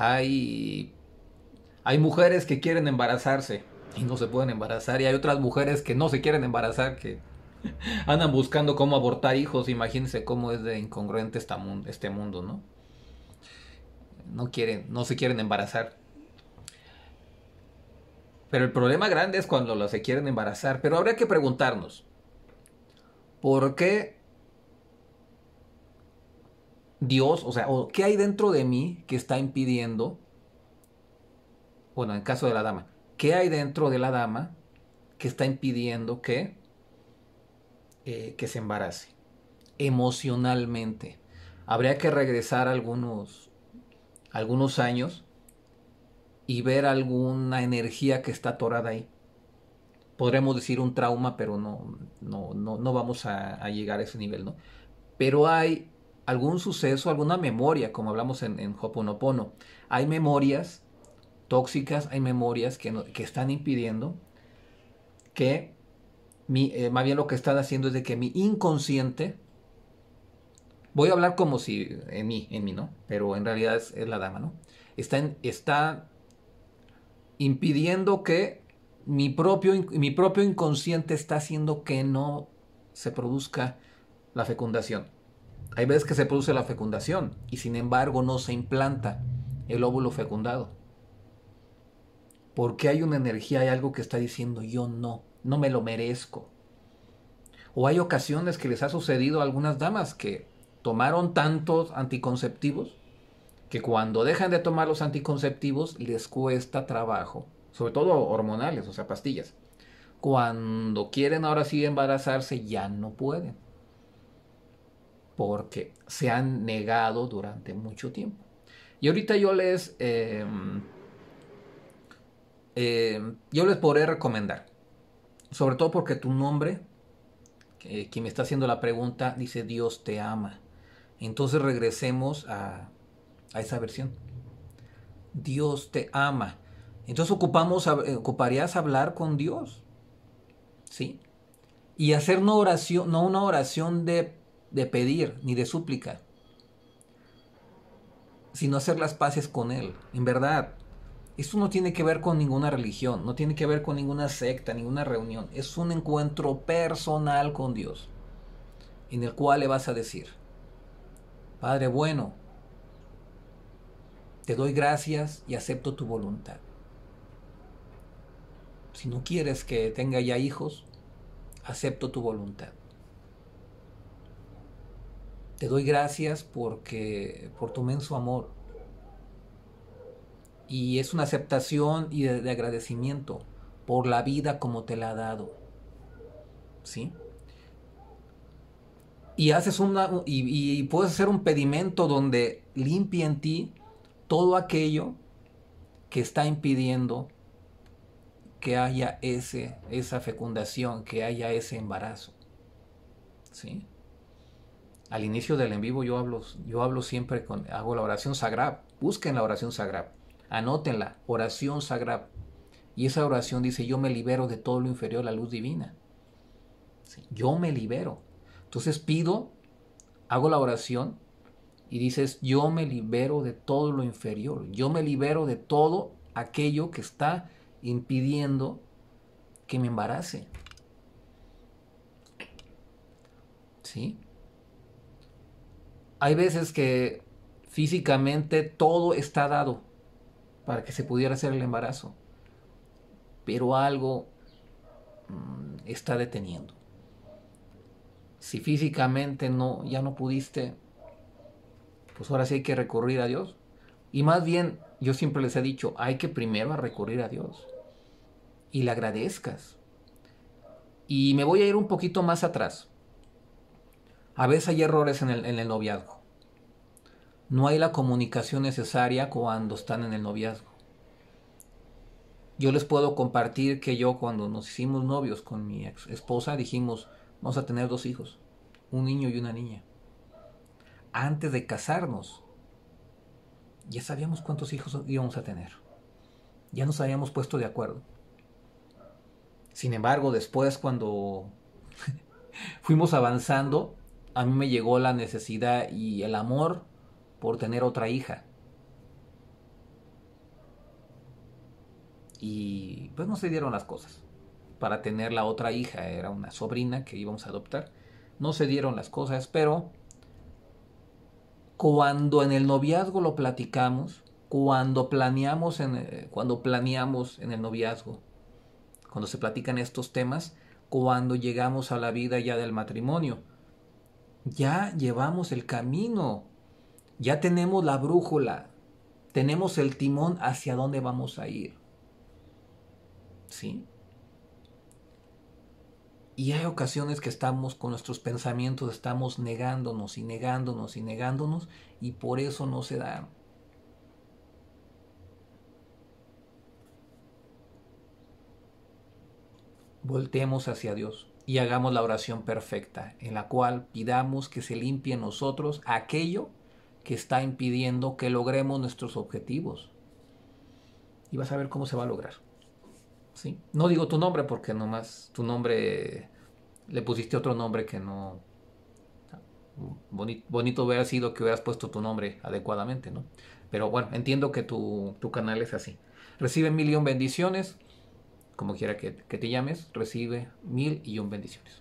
Hay, hay mujeres que quieren embarazarse y no se pueden embarazar y hay otras mujeres que no se quieren embarazar, que andan buscando cómo abortar hijos. Imagínense cómo es de incongruente este mundo, ¿no? No quieren, no se quieren embarazar. Pero el problema grande es cuando se quieren embarazar. Pero habría que preguntarnos, ¿por qué Dios, o sea, o qué hay dentro de mí que está impidiendo, bueno, en caso de la dama, qué hay dentro de la dama que está impidiendo que, eh, que se embarace emocionalmente. Habría que regresar algunos, algunos años y ver alguna energía que está atorada ahí. Podremos decir un trauma, pero no, no, vamos a llegar a ese nivel, ¿no? Pero hay algún suceso, alguna memoria, como hablamos en, en Hoponopono. Hay memorias tóxicas, hay memorias que, están impidiendo que, eh, más bien lo que están haciendo es de que mi inconsciente, voy a hablar como si en mí, en mí, ¿no? Pero en realidad es, la dama, ¿no? Está, está impidiendo que mi propio, mi propio inconsciente está haciendo que no se produzca la fecundación. Hay veces que se produce la fecundación y sin embargo no se implanta el óvulo fecundado. Porque hay una energía, hay algo que está diciendo yo no, no me lo merezco. O hay ocasiones que les ha sucedido a algunas damas que tomaron tantos anticonceptivos que cuando dejan de tomar los anticonceptivos les cuesta trabajo, sobre todo hormonales, o sea, pastillas. Cuando quieren ahora sí embarazarse ya no pueden porque se han negado durante mucho tiempo. Y ahorita yo les, em, em, yo les podré recomendar, sobre todo porque tu nombre, quien me está haciendo la pregunta, dice Dios te ama. Entonces regresemos a, a esa versión. Dios te ama. Entonces ocupamos, eh, ocuparías hablar con Dios. ¿Sí? Y hacer una oración, no una oración de de pedir ni de súplica, sino hacer las paces con Él. En verdad, esto no tiene que ver con ninguna religión, no tiene que ver con ninguna secta, ninguna reunión. Es un encuentro personal con Dios, en el cual le vas a decir, Padre bueno, te doy gracias y acepto tu voluntad. Si no quieres que tenga ya hijos, acepto tu voluntad. Te doy gracias porque por tu menso amor. Y es una aceptación y de, agradecimiento por la vida como te la ha dado. ¿Sí? Y haces una y, puedes hacer un pedimento donde limpie en ti todo aquello que está impidiendo que haya ese, esa fecundación, que haya ese embarazo. ¿Sí? al inicio del en vivo yo hablo, yo hablo siempre con, hago la oración sagrada. Busquen la oración sagrada. Anótenla, oración sagrada. Y esa oración dice, yo me libero de todo lo inferior la luz divina. Yo me libero. Entonces pido, hago la oración y dices, yo me libero de todo lo inferior. Yo me libero de todo aquello que está impidiendo que me embarace. ¿Sí? hay veces que físicamente todo está dado para que se pudiera hacer el embarazo, pero algo mm, está deteniendo. Si físicamente no, ya no pudiste, pues ahora sí hay que recurrir a Dios. Y más bien, yo siempre les he dicho, hay que primero recurrir a Dios y le agradezcas. Y me voy a ir un poquito más atrás. A veces hay errores en el, noviazgo. No hay la comunicación necesaria cuando están en el noviazgo. Yo les puedo compartir que yo cuando nos hicimos novios con mi ex esposa dijimos, vamos a tener dos hijos, un niño y una niña. Antes de casarnos, ya sabíamos cuántos hijos íbamos a tener. Ya nos habíamos puesto de acuerdo. Sin embargo, después cuando fuimos avanzando, a mí me llegó la necesidad y el amor por tener otra hija. Y pues no se dieron las cosas. Para tener la otra hija, era una sobrina que íbamos a adoptar. No se dieron las cosas, pero cuando en el noviazgo lo platicamos, cuando planeamos en, eh, cuando planeamos en el noviazgo, cuando se platican estos temas, cuando llegamos a la vida ya del matrimonio, ya llevamos el camino, ya tenemos la brújula, tenemos el timón hacia dónde vamos a ir. ¿Sí? Y hay ocasiones que estamos con nuestros pensamientos, estamos negándonos y negándonos y negándonos y por eso no se da. voltemos hacia Dios y hagamos la oración perfecta, en la cual pidamos que se limpie en nosotros aquello que está impidiendo que logremos nuestros objetivos. Y vas a ver cómo se va a lograr. ¿Sí? No digo tu nombre porque nomás tu nombre le pusiste otro nombre que no... Bonito, bonito hubiera sido que hubieras puesto tu nombre adecuadamente, ¿no? Pero bueno, entiendo que tu, tu canal es así. Recibe mil y bendiciones como quiera que, te llames, recibe mil y un bendiciones.